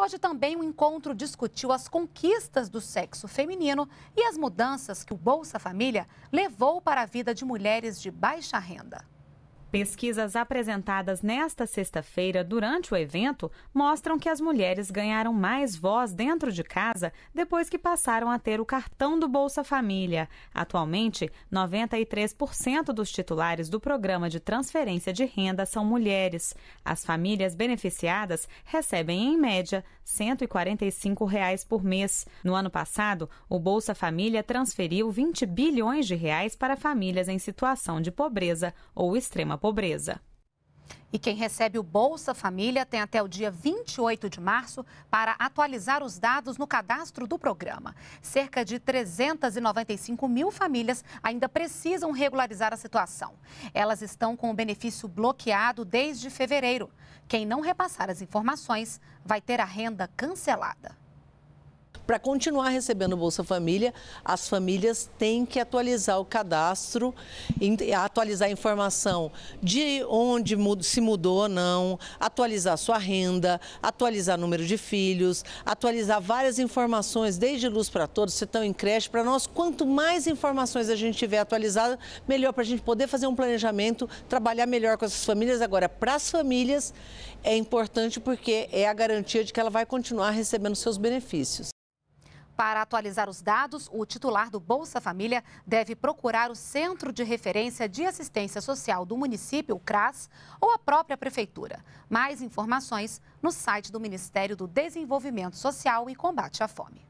hoje também o um encontro discutiu as conquistas do sexo feminino e as mudanças que o Bolsa Família levou para a vida de mulheres de baixa renda. Pesquisas apresentadas nesta sexta-feira durante o evento mostram que as mulheres ganharam mais voz dentro de casa depois que passaram a ter o cartão do Bolsa Família. Atualmente, 93% dos titulares do programa de transferência de renda são mulheres. As famílias beneficiadas recebem, em média, R$ 145 reais por mês. No ano passado, o Bolsa Família transferiu 20 bilhões de reais para famílias em situação de pobreza ou extrema pobreza. E quem recebe o Bolsa Família tem até o dia 28 de março para atualizar os dados no cadastro do programa. Cerca de 395 mil famílias ainda precisam regularizar a situação. Elas estão com o benefício bloqueado desde fevereiro. Quem não repassar as informações vai ter a renda cancelada. Para continuar recebendo o Bolsa Família, as famílias têm que atualizar o cadastro, atualizar a informação de onde se mudou ou não, atualizar sua renda, atualizar número de filhos, atualizar várias informações, desde luz para todos, se estão em creche, para nós, quanto mais informações a gente tiver atualizada, melhor para a gente poder fazer um planejamento, trabalhar melhor com essas famílias. Agora, para as famílias, é importante porque é a garantia de que ela vai continuar recebendo seus benefícios. Para atualizar os dados, o titular do Bolsa Família deve procurar o Centro de Referência de Assistência Social do município, o CRAS, ou a própria prefeitura. Mais informações no site do Ministério do Desenvolvimento Social e Combate à Fome.